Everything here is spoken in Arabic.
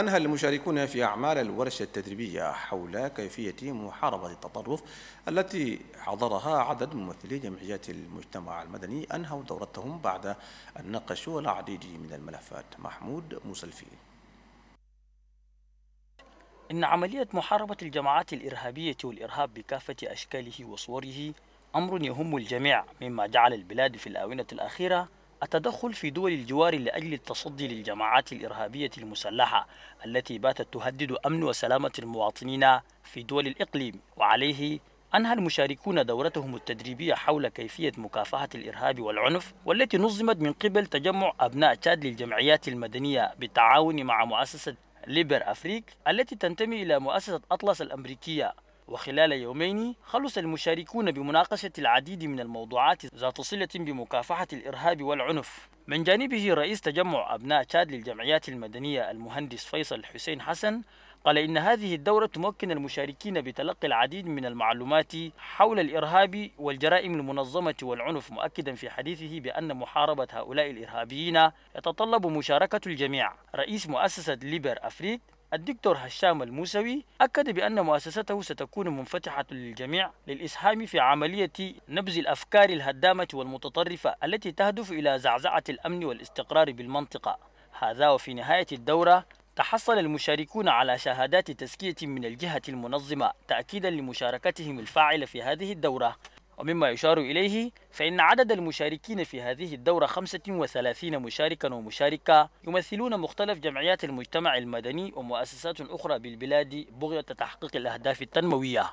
أنهى المشاركون في أعمال الورشة التدريبية حول كيفية محاربة التطرف التي حضرها عدد ممثلي جمعيات المجتمع المدني أنهوا دورتهم بعد أن ناقشوا العديد من الملفات محمود مسلفي إن عملية محاربة الجماعات الإرهابية والإرهاب بكافة أشكاله وصوره أمر يهم الجميع مما جعل البلاد في الآونة الأخيرة التدخل في دول الجوار لأجل التصدي للجماعات الإرهابية المسلحة التي باتت تهدد أمن وسلامة المواطنين في دول الإقليم وعليه أنهى المشاركون دورتهم التدريبية حول كيفية مكافحة الإرهاب والعنف والتي نظمت من قبل تجمع أبناء تشاد للجمعيات المدنية بالتعاون مع مؤسسة ليبر أفريك التي تنتمي إلى مؤسسة أطلس الأمريكية وخلال يومين خلص المشاركون بمناقشة العديد من الموضوعات ذات صلة بمكافحة الإرهاب والعنف من جانبه رئيس تجمع أبناء تشاد للجمعيات المدنية المهندس فيصل حسين حسن قال إن هذه الدورة تمكن المشاركين بتلقي العديد من المعلومات حول الإرهاب والجرائم المنظمة والعنف مؤكدا في حديثه بأن محاربة هؤلاء الإرهابيين يتطلب مشاركة الجميع رئيس مؤسسة ليبر أفريك الدكتور هشام الموسوي أكد بأن مؤسسته ستكون منفتحة للجميع للإسهام في عملية نبذ الأفكار الهدامة والمتطرفة التي تهدف إلى زعزعة الأمن والاستقرار بالمنطقة هذا وفي نهاية الدورة تحصل المشاركون على شهادات تزكية من الجهة المنظمة تأكيدا لمشاركتهم الفاعلة في هذه الدورة ومما يشار إليه فإن عدد المشاركين في هذه الدورة 35 مشاركا ومشاركة يمثلون مختلف جمعيات المجتمع المدني ومؤسسات أخرى بالبلاد بغية تحقيق الأهداف التنموية